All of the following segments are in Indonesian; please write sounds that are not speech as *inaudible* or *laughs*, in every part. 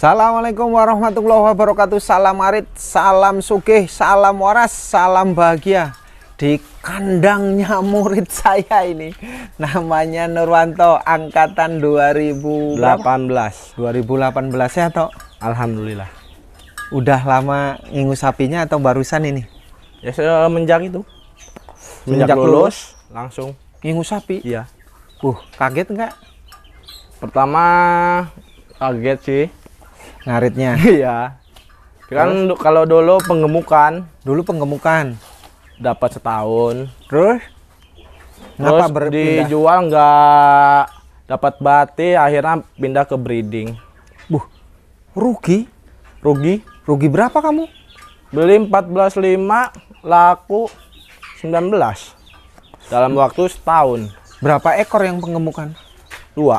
Assalamualaikum warahmatullahi wabarakatuh Salam arit, salam sugih, salam waras, salam bahagia Di kandangnya murid *laughs* saya ini Namanya Nurwanto angkatan 2018 2018 ya Tok? Alhamdulillah Udah lama ngingu sapinya atau barusan ini? Ya semenjak itu Menjak menjak lulus, lulus langsung Ngingu sapi? Iya Uh kaget nggak? Pertama kaget sih ngaritnya *laughs* iya kan kalau dulu penggemukan dulu penggemukan dapat setahun terus terus berpindah? dijual nggak dapat bati akhirnya pindah ke breeding buh rugi rugi rugi berapa kamu beli 14.5 laku 19 dalam waktu setahun berapa ekor yang penggemukan dua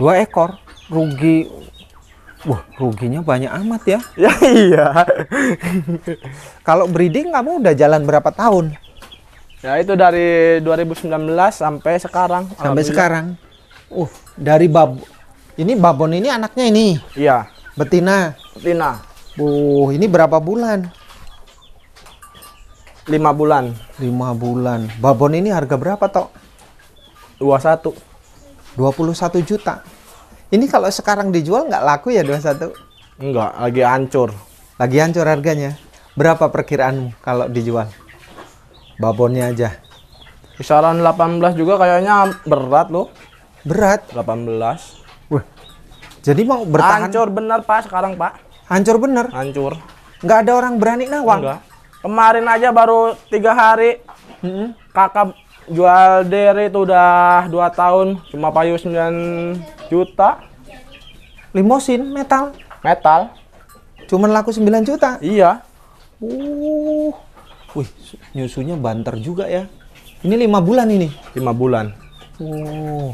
dua ekor rugi Wah, ruginya banyak amat ya. *laughs* Ya iya. *laughs* Kalau breeding kamu udah jalan berapa tahun? Ya itu dari 2019 sampai sekarang. Sampai sekarang. Uh, dari bab ini babon ini anaknya ini. Iya. Betina. Betina. Uh, ini berapa bulan? Lima bulan. Lima bulan. Babon ini harga berapa, Tok? 21. 21 juta. Ini kalau sekarang dijual nggak laku ya 21? Nggak, lagi hancur. Lagi hancur harganya. Berapa perkiraanmu kalau dijual? Babonnya aja. Kisaran 18 juga kayaknya berat loh. Berat? 18. Wah. Jadi mau bertahan? Hancur bener Pak sekarang Pak. Hancur bener? Hancur. Nggak ada orang berani nawang? Enggak. Kemarin aja baru tiga hari. Mm -hmm. Kakak jual dere itu udah 2 tahun cuma payu 9 juta limosin metal metal cuman laku 9 juta iya uh wih nyusunya banter juga ya ini lima bulan ini lima bulan uh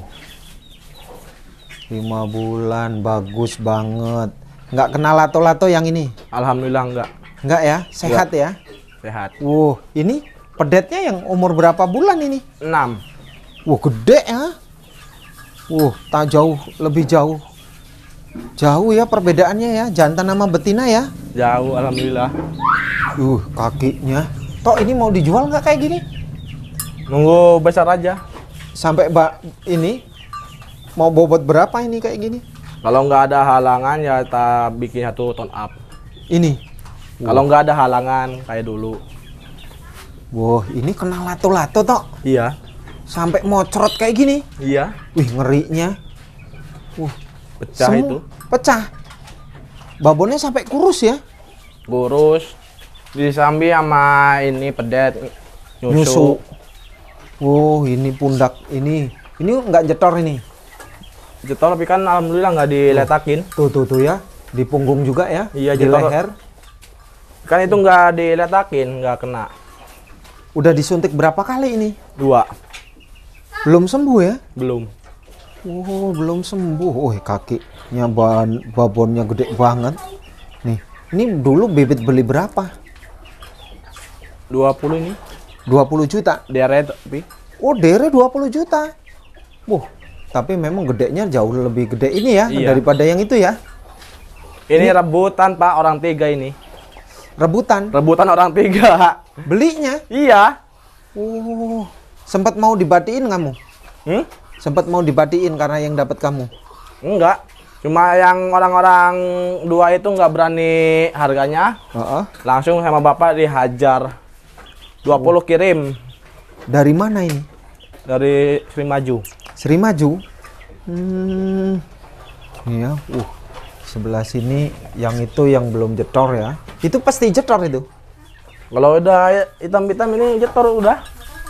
lima bulan bagus banget nggak kenal lato-lato yang ini alhamdulillah nggak nggak ya sehat nggak. ya sehat uh ini Pedetnya yang umur berapa bulan ini? 6. Wah, gede ya. Wah, tak jauh, lebih jauh. Jauh ya perbedaannya ya, jantan sama betina ya? Jauh, alhamdulillah. Uh, kakinya. Tok, ini mau dijual nggak kayak gini? Nunggu besar aja. Sampai mbak ini mau bobot berapa ini kayak gini? Kalau nggak ada halangan ya kita bikin satu ton up. Ini? Kalau nggak ada halangan kayak dulu. Wah, ini kena lato-lato tok. Iya. Sampai mocrot kayak gini. Iya. Wih, ngerinya. Wah, uh, pecah semu, itu. Pecah. Babonnya sampai kurus ya? Kurus. Disambi sama ini pedet. Nyusu. Nyusu. ini pundak ini. Ini nggak jetor ini. Jetor tapi kan alhamdulillah nggak diletakin. Tuh, tuh, tuh ya. Di punggung juga ya. Iya, di leher. Kan itu nggak diletakin, nggak kena. Udah disuntik berapa kali ini? Dua. Belum sembuh ya? Belum. Oh, belum sembuh. Oh, eh, kakinya bahan, babonnya gede banget. Nih, ini dulu bibit beli berapa? 20 ini. 20 juta? Dere tapi. Oh, dere 20 juta. Wah, tapi memang gedenya jauh lebih gede ini ya iya. daripada yang itu ya. Ini, ini rebutan Pak orang tiga ini. Rebutan. Rebutan orang tiga. *laughs* Belinya? Iya. Uh, sempat mau dibatiin kamu? Hmm? Sempat mau dibatiin karena yang dapat kamu? Enggak. Cuma yang orang-orang dua itu nggak berani harganya. Uh -uh. Langsung sama bapak dihajar. 20 oh. kirim. Dari mana ini? Dari Sri Maju. Sri Maju? Hmm. Iya, uh. Sebelah sini yang itu yang belum jetor ya. Itu pasti jetor itu. Kalau udah hitam-hitam ini jetor udah.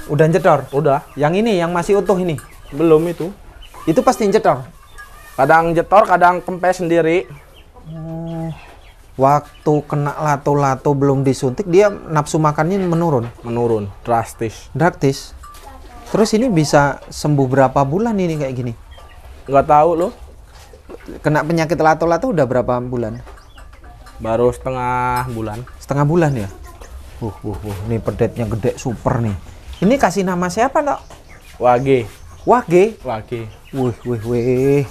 Udah jetor. Udah. Yang ini yang masih utuh ini. Belum itu. Itu pasti jetor. Kadang jetor, kadang kempes sendiri. Oh, waktu kena lato-lato belum disuntik, dia nafsu makannya menurun. Menurun, drastis. Drastis. Terus ini bisa sembuh berapa bulan ini kayak gini? Nggak tahu loh. Kena penyakit lato-lato udah berapa bulan? Baru setengah bulan. Setengah bulan ya? Uh, uh, uh. Nih pedetnya gede super nih. Ini kasih nama siapa, dok Wage. Wage? Wage. Wih, wih, wih.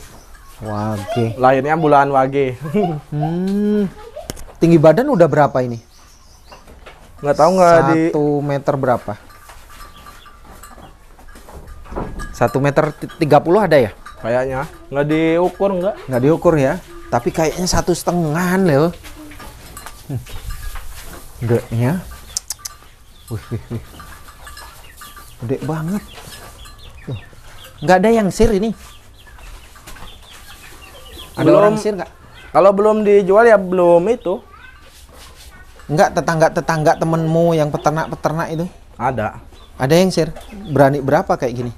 Wage. Lahirnya bulan Wage. hmm. Tinggi badan udah berapa ini? Nggak tahu nggak di... Satu meter berapa? Satu meter tiga puluh ada ya? Kayaknya. Nggak diukur nggak? Nggak diukur ya. Tapi kayaknya satu setengah loh enggaknya wih, wih, wih. gede banget Tuh. nggak ada yang sir ini ada belum, orang sir nggak kalau belum dijual ya belum itu nggak tetangga tetangga temenmu yang peternak peternak itu ada ada yang sir berani berapa kayak gini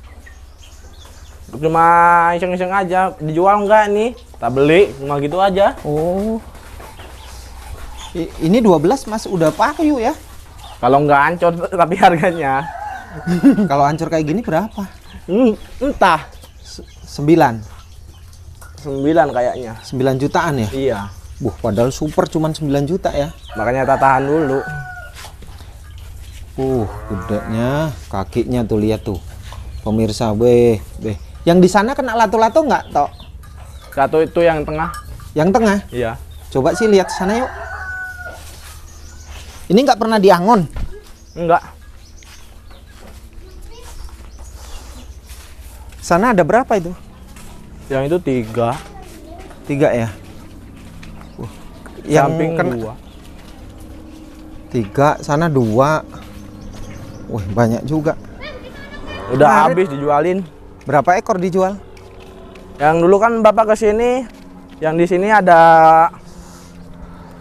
cuma iseng-iseng aja dijual nggak nih tak beli cuma gitu aja oh ini 12 Mas udah payu ya? Kalau nggak hancur tapi harganya. *laughs* Kalau hancur kayak gini berapa? Hmm, entah. Sembilan. Sembilan kayaknya. Sembilan jutaan ya? Iya. Buh, padahal super cuman 9 juta ya. Makanya tahan dulu. Uh, gedenya, kakinya tuh lihat tuh. Pemirsa, weh, weh. Yang di sana kena lato-lato nggak, Tok? Satu itu yang tengah. Yang tengah? Iya. Coba sih lihat sana yuk. Ini nggak pernah diangon? Enggak. Sana ada berapa itu? Yang itu tiga. Tiga ya? yang Samping kena... dua. Tiga, sana dua. Wih, banyak juga. Udah Marit. habis dijualin. Berapa ekor dijual? Yang dulu kan Bapak ke sini, yang di sini ada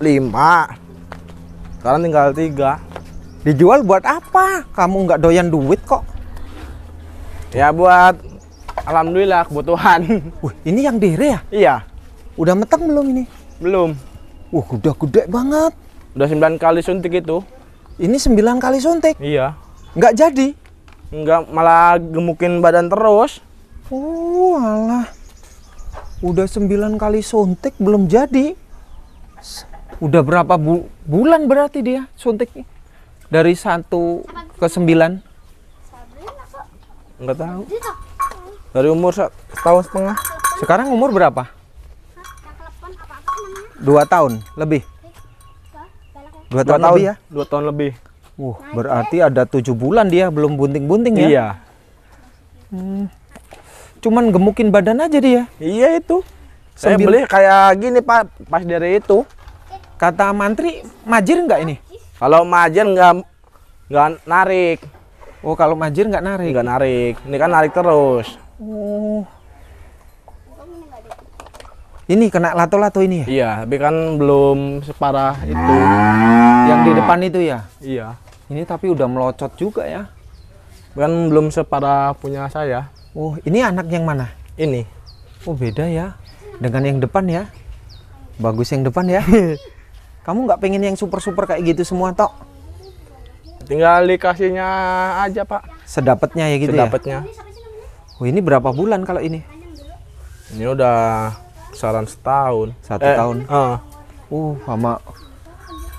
lima sekarang tinggal tiga. Dijual buat apa? Kamu nggak doyan duit kok. Ya buat alhamdulillah kebutuhan. *laughs* Wih, ini yang dire ya? Iya. Udah meteng belum ini? Belum. Wah, udah gede banget. Udah sembilan kali suntik itu. Ini sembilan kali suntik? Iya. Nggak jadi? Nggak, malah gemukin badan terus. Oh, alah. Udah sembilan kali suntik belum jadi udah berapa bu bulan berarti dia suntiknya dari satu ke sembilan nggak tahu dari umur setahun setengah sekarang umur berapa dua tahun lebih dua tahun, tahun lebih ya dua tahun lebih uh berarti ada tujuh bulan dia belum bunting-bunting ya iya hmm. cuman gemukin badan aja dia iya itu saya beli kayak gini pak pas dari itu Kata mantri, majir nggak ini? Kalau majir nggak nggak narik. Oh, kalau majir nggak narik? Nggak narik. Ini kan narik terus. Oh. Ini kena lato-lato ini ya? Iya, tapi kan belum separah itu. Yang di depan itu ya? Iya. Ini tapi udah melocot juga ya? Kan belum separah punya saya. Oh, ini anak yang mana? Ini. Oh, beda ya. Dengan yang depan ya? Bagus yang depan ya? *laughs* kamu nggak pengen yang super super kayak gitu semua tok tinggal dikasihnya aja pak sedapatnya ya gitu sedapatnya ya? oh ini berapa bulan kalau ini ini udah saran setahun satu eh, tahun uh. uh sama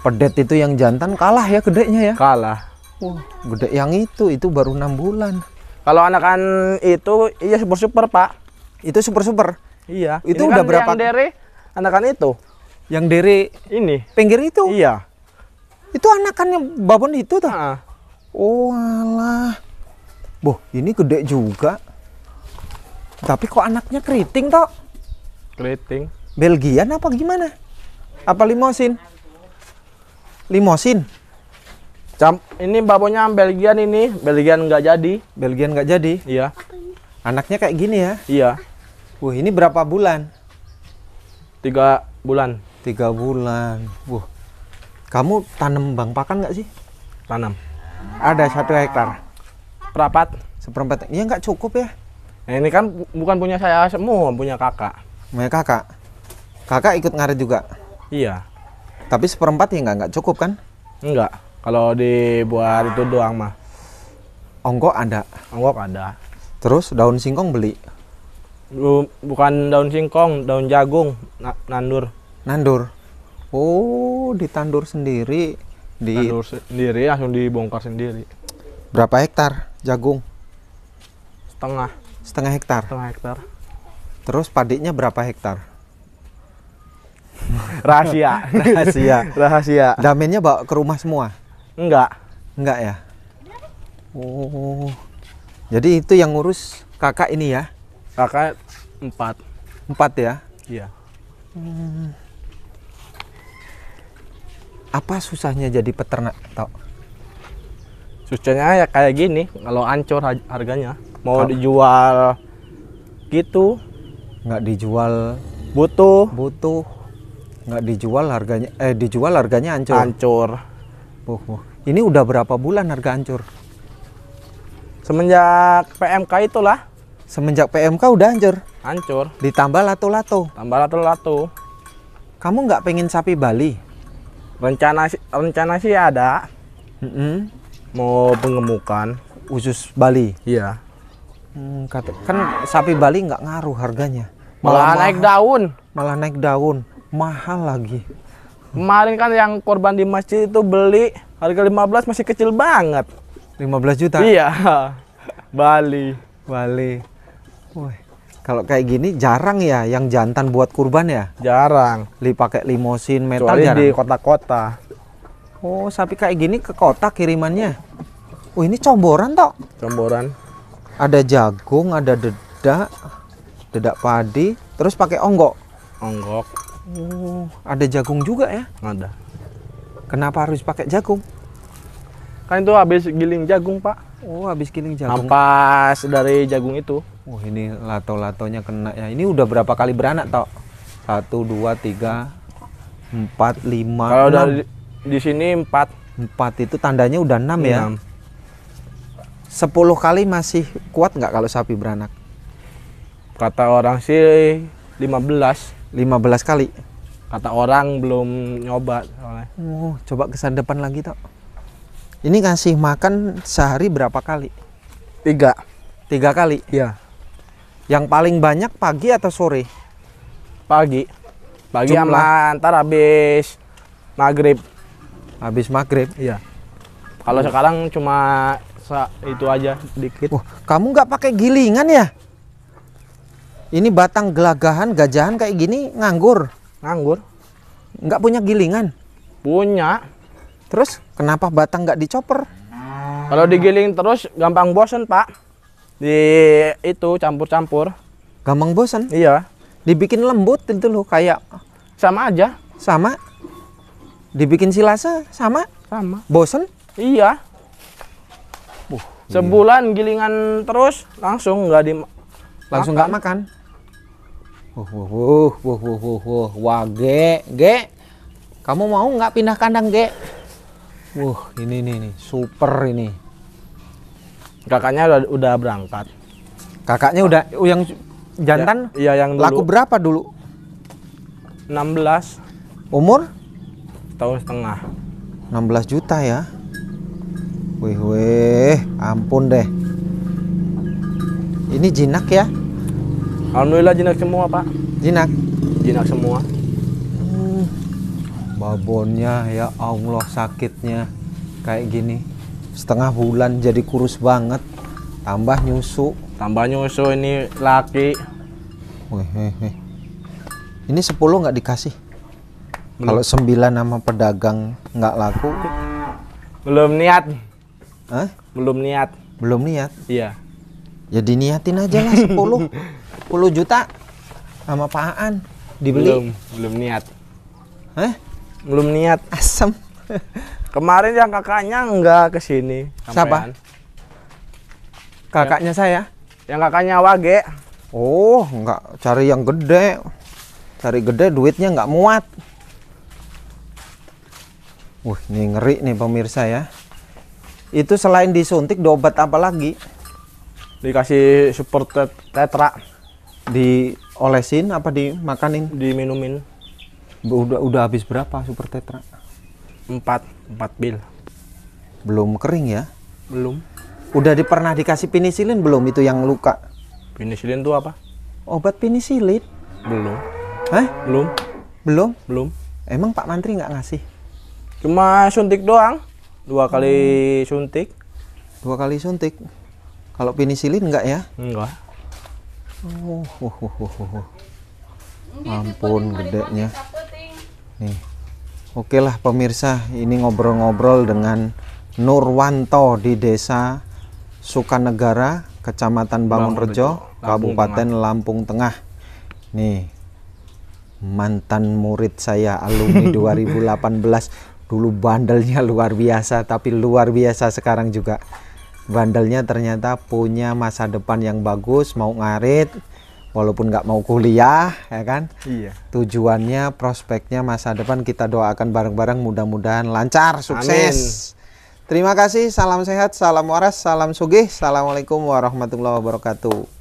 pedet itu yang jantan kalah ya gedenya ya kalah uh gede yang itu itu baru enam bulan kalau anakan itu iya super super pak itu super super iya itu ini udah kan berapa yang dari anakan itu yang dari ini pinggir itu. Iya. Itu anakannya babon itu tuh. ah. Oh alah. Boh, ini gede juga. Tapi kok anaknya keriting toh? Keriting. Belgian apa gimana? Apa limosin? Limosin. Cam, ini babonnya Belgian ini, Belgian nggak jadi. Belgian nggak jadi? Iya. Anaknya kayak gini ya? Iya. Wah, ini berapa bulan? Tiga bulan tiga bulan wah kamu tanam bang pakan nggak sih tanam ada satu hektar perapat seperempat iya nggak cukup ya nah, ini kan bukan punya saya semua punya kakak punya kakak kakak ikut ngarit juga iya tapi seperempat ya nggak nggak cukup kan nggak kalau dibuat itu doang mah ongkok ada ongkok ada terus daun singkong beli bukan daun singkong daun jagung nandur nandur oh ditandur sendiri di nandur sendiri langsung dibongkar sendiri berapa hektar jagung setengah setengah hektar setengah hektar terus padinya berapa hektar rahasia *laughs* rahasia rahasia damennya bawa ke rumah semua enggak enggak ya oh jadi itu yang ngurus kakak ini ya kakak empat empat ya iya hmm apa susahnya jadi peternak tau susahnya ya kayak gini kalau ancur harganya mau Kalo dijual gitu nggak dijual butuh butuh nggak dijual harganya eh dijual harganya ancur ancur oh, oh. ini udah berapa bulan harga ancur semenjak PMK itulah semenjak PMK udah ancur ancur, ditambah lato-lato tambah lato-lato kamu nggak pengen sapi Bali rencana rencana sih ada mm -hmm. mau pengemukan khusus Bali iya hmm, kata, kan sapi Bali nggak ngaruh harganya malah, malah naik daun malah naik daun mahal lagi kemarin kan yang korban di masjid itu beli harga 15 masih kecil banget 15 juta iya *laughs* Bali Bali Wih, kalau kayak gini jarang ya yang jantan buat kurban ya? Jarang. Li pakai limosin metal Kecuali jarang. di kota-kota. Oh, sapi kayak gini ke kota kirimannya. Oh, ini comboran toh? Comboran. Ada jagung, ada dedak, dedak padi, terus pakai onggok. Onggok. Oh, ada jagung juga ya? Ada. Kenapa harus pakai jagung? Kan itu habis giling jagung, Pak. Oh, habis giling jagung. Ampas dari jagung itu. Wah ini lato-latonya kena ya. Ini udah berapa kali beranak toh? Satu, dua, tiga, empat, lima. Kalau udah di sini empat. Empat itu tandanya udah enam, ya. Sepuluh kali masih kuat nggak kalau sapi beranak? Kata orang sih lima belas. Lima belas kali. Kata orang belum nyoba Oh, coba kesan depan lagi toh. Ini ngasih makan sehari berapa kali? Tiga. Tiga kali? Iya yang paling banyak pagi atau sore? Pagi. Pagi Jumlah. sama habis maghrib. Habis maghrib? Iya. Kalau uh. sekarang cuma itu aja sedikit. Wah, kamu nggak pakai gilingan ya? Ini batang gelagahan gajahan kayak gini nganggur. Nganggur. Nggak punya gilingan? Punya. Terus kenapa batang nggak dicoper? Kalau digiling terus gampang bosen pak di itu campur-campur gampang bosan iya dibikin lembut itu loh kayak sama aja sama dibikin silase sama sama bosan iya uh, sebulan iya. gilingan terus langsung nggak di langsung nggak makan uh uh uh uh uh uh ge kamu mau nggak pindah kandang ge uh, ini nih, nih super ini. Kakaknya udah, udah berangkat. Kakaknya udah yang jantan? Ya, iya, yang dulu. Laku berapa dulu? 16. Umur? Tahun setengah. 16 juta ya. Wih, wih, ampun deh. Ini jinak ya? Alhamdulillah jinak semua, Pak. Jinak. Jinak semua. Hmm, babonnya ya Allah sakitnya kayak gini setengah bulan jadi kurus banget tambah nyusu tambah nyusu ini laki Wih, ini sepuluh nggak dikasih kalau sembilan nama pedagang nggak laku belum niat Hah? belum niat belum niat iya ya niatin aja lah sepuluh 10 *laughs* juta sama pahaan dibeli belum belum niat Hah? belum niat asem Kemarin yang kakaknya enggak kesini. sini. Siapa? Kakaknya ya. saya. Yang kakaknya Wage. Oh, enggak cari yang gede. Cari gede duitnya enggak muat. Wah, ini ngeri nih pemirsa ya. Itu selain disuntik dobat apa lagi? Dikasih super tet tetra. Diolesin apa dimakanin? Diminumin. Udah udah habis berapa super tetra? Empat, empat bil Belum kering ya? Belum. Udah di, pernah dikasih penisilin belum itu yang luka? Penisilin tuh apa? Obat penisilin. Belum. Hah? Belum. Belum? Belum. Emang Pak Mantri nggak ngasih? Cuma suntik doang. Dua kali hmm. suntik. Dua kali suntik. Kalau penisilin nggak ya? Enggak. Oh, oh, oh, oh, oh. oh. Ampun gedenya. Nih. Oke lah pemirsa, ini ngobrol-ngobrol dengan Nurwanto di Desa Sukanegara, Kecamatan Bangunrejo, Kabupaten Tengah. Lampung Tengah. Nih, mantan murid saya alumni 2018 *laughs* dulu bandelnya luar biasa tapi luar biasa sekarang juga bandelnya ternyata punya masa depan yang bagus mau ngarit walaupun nggak mau kuliah ya kan iya tujuannya prospeknya masa depan kita doakan bareng-bareng mudah-mudahan lancar sukses Amin. terima kasih salam sehat salam waras salam sugih assalamualaikum warahmatullahi wabarakatuh